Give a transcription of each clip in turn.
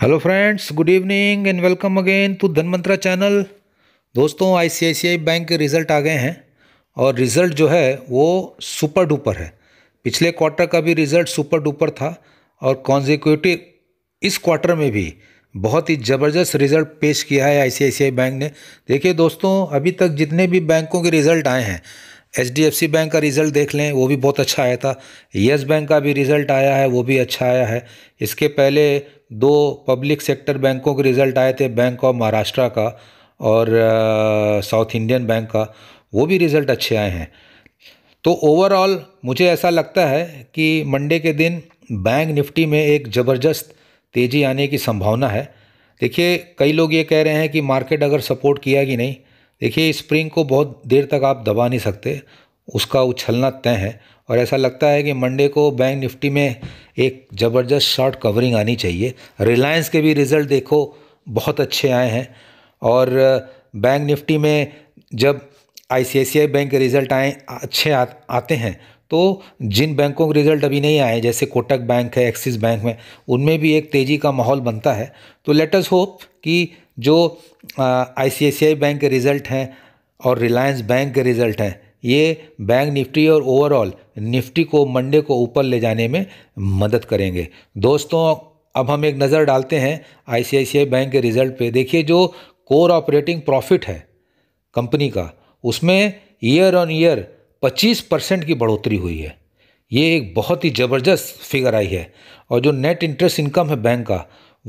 hello friends good evening and welcome again to Dhanmantra channel दोस्तों ICICI bank के result आ गए हैं और रिज़ल्ट जो है वो सुपर डुपर है पिछले क्वार्टर का भी रिज़ल्ट सुपर डुपर था और कॉन्जिक्यूटिव इस क्वार्टर में भी बहुत ही ज़बरदस्त रिज़ल्ट पेश किया है आईसीआईसीआई बैंक ने देखिए दोस्तों अभी तक जितने भी बैंकों के रिज़ल्ट आए हैं एच बैंक का रिज़ल्ट देख लें वो भी बहुत अच्छा आया था येस बैंक का भी रिज़ल्ट आया है वो भी अच्छा आया है इसके पहले दो पब्लिक सेक्टर बैंकों के रिज़ल्ट आए थे बैंक ऑफ महाराष्ट्र का और साउथ इंडियन बैंक का वो भी रिज़ल्ट अच्छे आए हैं तो ओवरऑल मुझे ऐसा लगता है कि मंडे के दिन बैंक निफ्टी में एक ज़बरदस्त तेज़ी आने की संभावना है देखिए कई लोग ये कह रहे हैं कि मार्केट अगर सपोर्ट किया कि नहीं देखिए स्प्रिंग को बहुत देर तक आप दबा नहीं सकते उसका उछलना तय है और ऐसा लगता है कि मंडे को बैंक निफ्टी में एक ज़बरदस्त शॉर्ट कवरिंग आनी चाहिए रिलायंस के भी रिज़ल्ट देखो बहुत अच्छे आए हैं और बैंक निफ्टी में जब आई बैंक के रिज़ल्ट आए अच्छे आ, आते हैं तो जिन बैंकों के रिज़ल्ट अभी नहीं आए जैसे कोटक बैंक है एक्सिस बैंक में उनमें भी एक तेज़ी का माहौल बनता है तो लेटस होप कि जो आई बैंक के रिज़ल्ट हैं और रिलायंस बैंक के रिज़ल्ट हैं ये बैंक निफ्टी और ओवरऑल निफ्टी को मंडे को ऊपर ले जाने में मदद करेंगे दोस्तों अब हम एक नज़र डालते हैं आई बैंक के रिज़ल्ट पे देखिए जो कोर ऑपरेटिंग प्रॉफिट है कंपनी का उसमें ईयर ऑन ईयर 25 परसेंट की बढ़ोतरी हुई है ये एक बहुत ही ज़बरदस्त फिगर आई है और जो नेट इंटरेस्ट इनकम है बैंक का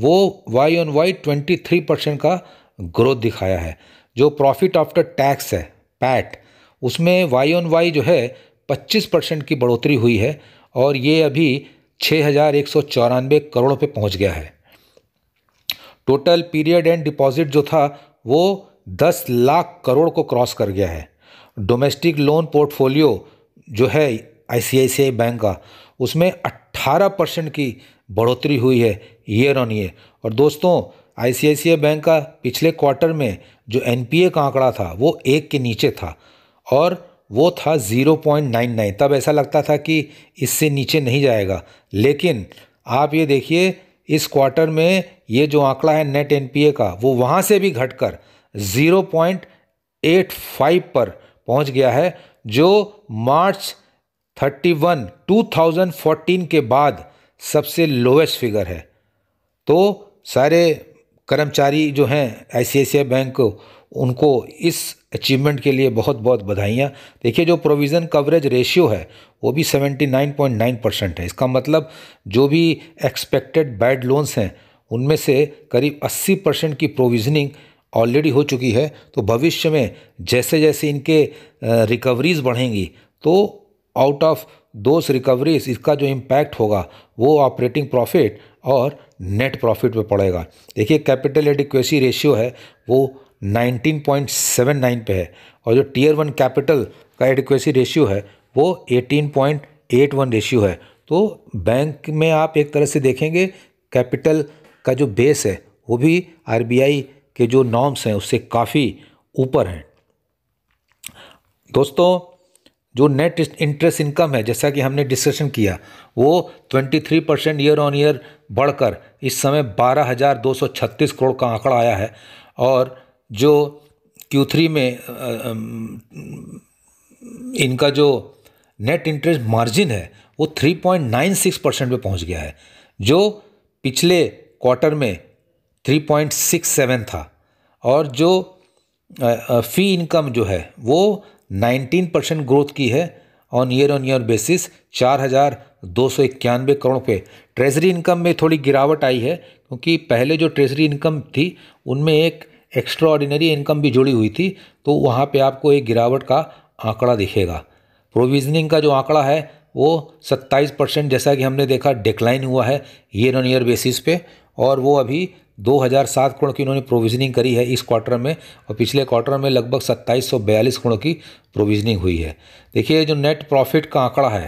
वो Y on Y twenty three percent का ग्रोथ दिखाया है जो प्रॉफिट आफ्टर टैक्स है पैट उसमें वाई ऑन वाई जो है पच्चीस परसेंट की बढ़ोतरी हुई है और ये अभी छः हज़ार एक सौ चौरानवे करोड़ पे पहुंच गया है टोटल पीरियड एंड डिपॉजिट जो था वो दस लाख करोड़ को क्रॉस कर गया है डोमेस्टिक लोन पोर्टफोलियो जो है आई बैंक का उसमें अट्ठारह परसेंट की बढ़ोतरी हुई है ईयर ऑन ईयर और दोस्तों आई बैंक का पिछले क्वार्टर में जो एन का आंकड़ा था वो एक के नीचे था और वो था 0.99 तब ऐसा लगता था कि इससे नीचे नहीं जाएगा लेकिन आप ये देखिए इस क्वार्टर में ये जो आंकड़ा है नेट एनपीए का वो वहाँ से भी घटकर 0.85 पर पहुँच गया है जो मार्च 31 2014 के बाद सबसे लोवेस्ट फिगर है तो सारे कर्मचारी जो हैं आई बैंक उनको इस अचीवमेंट के लिए बहुत बहुत बधाइयाँ देखिए जो प्रोविज़न कवरेज रेशियो है वो भी 79.9 परसेंट है इसका मतलब जो भी एक्सपेक्टेड बैड लोन्स हैं उनमें से करीब 80 परसेंट की प्रोविजनिंग ऑलरेडी हो चुकी है तो भविष्य में जैसे जैसे इनके रिकवरीज बढ़ेंगी तो आउट ऑफ दोस्त रिकवरीज इसका जो इम्पैक्ट होगा वो ऑपरेटिंग प्रॉफिट और नेट प्रॉफिट पे पड़ेगा देखिए कैपिटल एडिक्वेसी रेशियो है वो 19.79 पे है और जो टीयर वन कैपिटल का एडिक्वेसी रेशियो है वो 18.81 रेशियो है तो बैंक में आप एक तरह से देखेंगे कैपिटल का जो बेस है वो भी आर के जो नॉर्म्स हैं उससे काफ़ी ऊपर हैं दोस्तों जो नेट इंटरेस्ट इनकम है जैसा कि हमने डिस्कशन किया वो 23 परसेंट ईयर ऑन ईयर बढ़कर इस समय 12,236 करोड़ का आंकड़ा आया है और जो Q3 में इनका जो नेट इंटरेस्ट मार्जिन है वो 3.96 परसेंट पर पहुंच गया है जो पिछले क्वार्टर में 3.67 था और जो फ़ी इनकम जो है वो 19 परसेंट ग्रोथ की है on year on year basis चार हज़ार दो सौ इक्यानवे करोड़ पे ट्रेजरी इनकम में थोड़ी गिरावट आई है क्योंकि पहले जो ट्रेजरी इनकम थी उनमें एक एक्स्ट्रा ऑर्डिनरी इनकम भी जुड़ी हुई थी तो वहाँ पे आपको एक गिरावट का आंकड़ा दिखेगा प्रोविजनिंग का जो आंकड़ा है वो 27 परसेंट जैसा कि हमने देखा डिक्लाइन हुआ है ईयर ऑन ईयर बेसिस पे और वो अभी 2007 करोड़ की उन्होंने प्रोविजनिंग करी है इस क्वार्टर में और पिछले क्वार्टर में लगभग बयालीस करोड़ की प्रोविजनिंग हुई है देखिए जो नेट प्रॉफिट का आंकड़ा है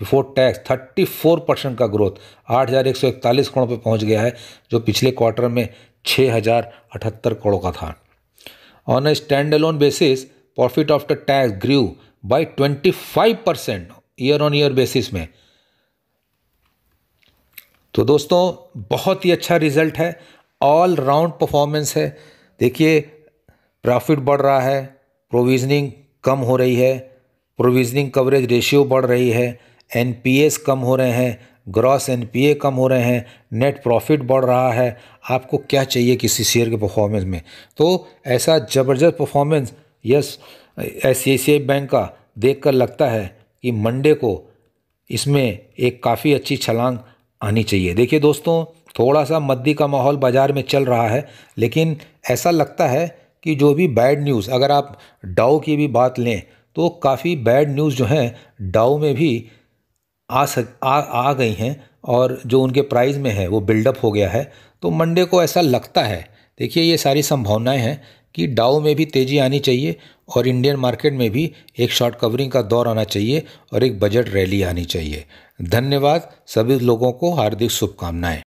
बिफोर टैक्स 34 परसेंट का ग्रोथ आठ हज़ार एक सौ इकतालीस करोड़ पर पहुंच गया है जो पिछले क्वार्टर में छः हज़ार अठहत्तर करोड़ का था on a standalone basis profit after tax grew by twenty five percent year on year basis में तो दोस्तों बहुत ही अच्छा रिजल्ट है ऑल राउंड परफॉर्मेंस है देखिए प्रॉफिट बढ़ रहा है प्रोविजनिंग कम हो रही है प्रोविजनिंग कवरेज रेशियो बढ़ रही है एन कम हो रहे हैं ग्रॉस एन कम हो रहे हैं नेट प्रॉफिट बढ़ रहा है आपको क्या चाहिए किसी शेयर के परफॉर्मेंस में तो ऐसा ज़बरदस्त performance Yes S C bank का देख कर लगता है कि मंडे को इसमें एक काफ़ी अच्छी छलांग आनी चाहिए देखिए दोस्तों थोड़ा सा मद्दी का माहौल बाज़ार में चल रहा है लेकिन ऐसा लगता है कि जो भी बैड न्यूज़ अगर आप डाओ की भी बात लें तो काफ़ी बैड न्यूज़ जो हैं डाओ में भी आ सक आ, आ गई हैं और जो उनके प्राइस में है वो बिल्डअप हो गया है तो मंडे को ऐसा लगता है देखिए ये सारी संभावनाएं हैं कि डाउ में भी तेज़ी आनी चाहिए और इंडियन मार्केट में भी एक शॉर्ट कवरिंग का दौर आना चाहिए और एक बजट रैली आनी चाहिए धन्यवाद सभी लोगों को हार्दिक शुभकामनाएँ